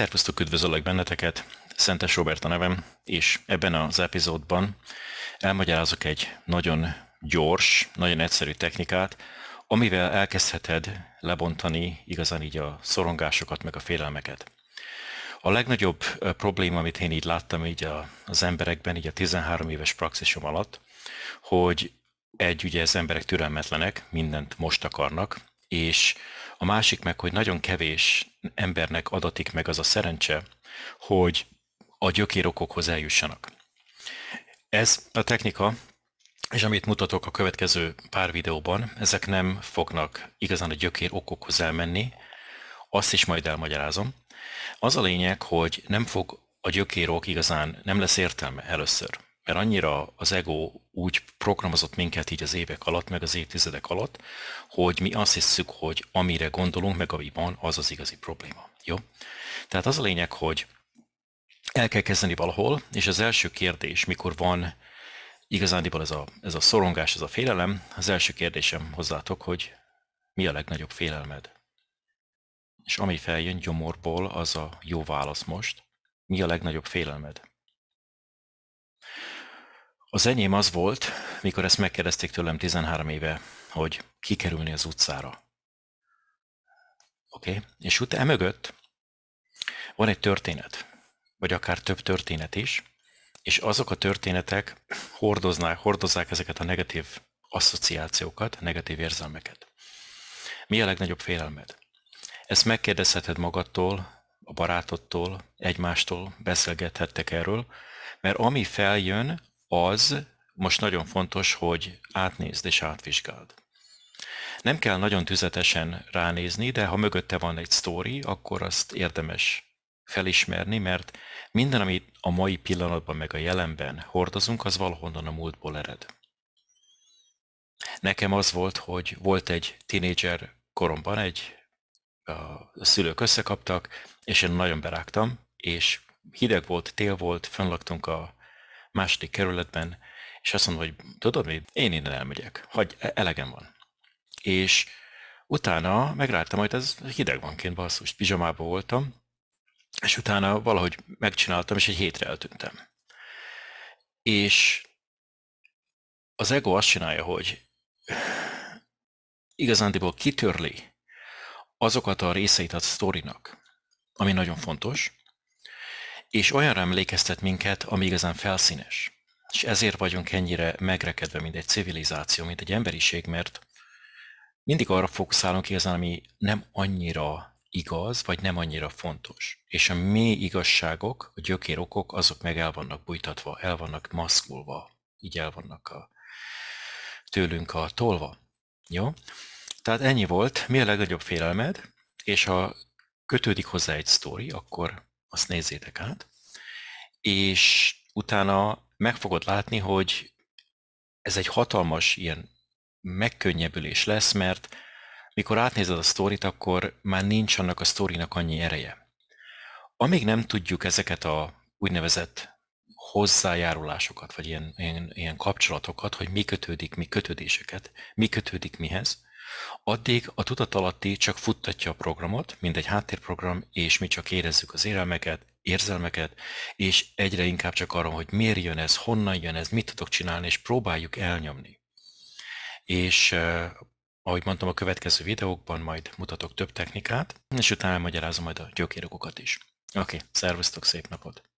Szervusztok, üdvözöllek benneteket, Szentes Robert a nevem, és ebben az epizódban elmagyarázok egy nagyon gyors, nagyon egyszerű technikát, amivel elkezdheted lebontani igazán így a szorongásokat, meg a félelmeket. A legnagyobb probléma, amit én így láttam így az emberekben, így a 13 éves praxisom alatt, hogy egy, ugye az emberek türelmetlenek, mindent most akarnak, és a másik meg, hogy nagyon kevés embernek adatik meg az a szerencse, hogy a gyökérokokhoz eljussanak. Ez a technika, és amit mutatok a következő pár videóban, ezek nem fognak igazán a gyökér okokhoz elmenni, azt is majd elmagyarázom. Az a lényeg, hogy nem fog a gyökérok igazán, nem lesz értelme először mert annyira az ego úgy programozott minket így az évek alatt, meg az évtizedek alatt, hogy mi azt hiszük, hogy amire gondolunk, meg ami van, az az igazi probléma. Jó? Tehát az a lényeg, hogy el kell kezdeni valahol, és az első kérdés, mikor van igazándiból ez a, ez a szorongás, ez a félelem, az első kérdésem hozzátok, hogy mi a legnagyobb félelmed? És ami feljön gyomorból, az a jó válasz most. Mi a legnagyobb félelmed? Az enyém az volt, mikor ezt megkérdezték tőlem 13 éve, hogy kikerülni az utcára. Oké, okay? és utána e mögött van egy történet, vagy akár több történet is, és azok a történetek hordoznák, hordozzák ezeket a negatív asszociációkat, negatív érzelmeket. Mi a legnagyobb félelmed? Ezt megkérdezheted magadtól, a barátodtól, egymástól, beszélgethettek erről, mert ami feljön, az most nagyon fontos, hogy átnézd és átvizsgáld. Nem kell nagyon tüzetesen ránézni, de ha mögötte van egy sztori, akkor azt érdemes felismerni, mert minden, amit a mai pillanatban meg a jelenben hordozunk, az valahonnan a múltból ered. Nekem az volt, hogy volt egy tinédzser koromban, egy a szülők összekaptak, és én nagyon berágtam, és hideg volt, tél volt, fönnlaktunk a második kerületben, és azt mondom, hogy tudod mi, én innen elmegyek, hagy, e, elegem van. És utána megláttam, hogy ez hideg van kint, basszus, pizsamában voltam, és utána valahogy megcsináltam, és egy hétre eltűntem. És az ego azt csinálja, hogy igazándiból kitörli azokat a részeit a sztorinak, ami nagyon fontos, és olyan emlékeztet minket, ami igazán felszínes. És ezért vagyunk ennyire megrekedve, mint egy civilizáció, mint egy emberiség, mert mindig arra fókuszálunk igazán, ami nem annyira igaz, vagy nem annyira fontos. És a mély igazságok, a gyökérokok, azok meg el vannak bújtatva, el vannak maszkulva, így el vannak a, tőlünk a tolva. Jó? Tehát ennyi volt, mi a legnagyobb félelmed, és ha kötődik hozzá egy sztori, akkor azt nézzétek át, és utána meg fogod látni, hogy ez egy hatalmas ilyen megkönnyebbülés lesz, mert mikor átnézed a sztorit, akkor már nincs annak a sztorinak annyi ereje. Amíg nem tudjuk ezeket a úgynevezett hozzájárulásokat, vagy ilyen, ilyen, ilyen kapcsolatokat, hogy mi kötődik mi kötődéseket, mi kötődik mihez, Addig a tudatalatti csak futtatja a programot, mint egy háttérprogram, és mi csak érezzük az érelmeket, érzelmeket, és egyre inkább csak arra, hogy miért jön ez, honnan jön ez, mit tudok csinálni, és próbáljuk elnyomni. És ahogy mondtam, a következő videókban majd mutatok több technikát, és utána elmagyarázom majd a gyökérokokat is. Oké, okay, szervusztok, szép napot!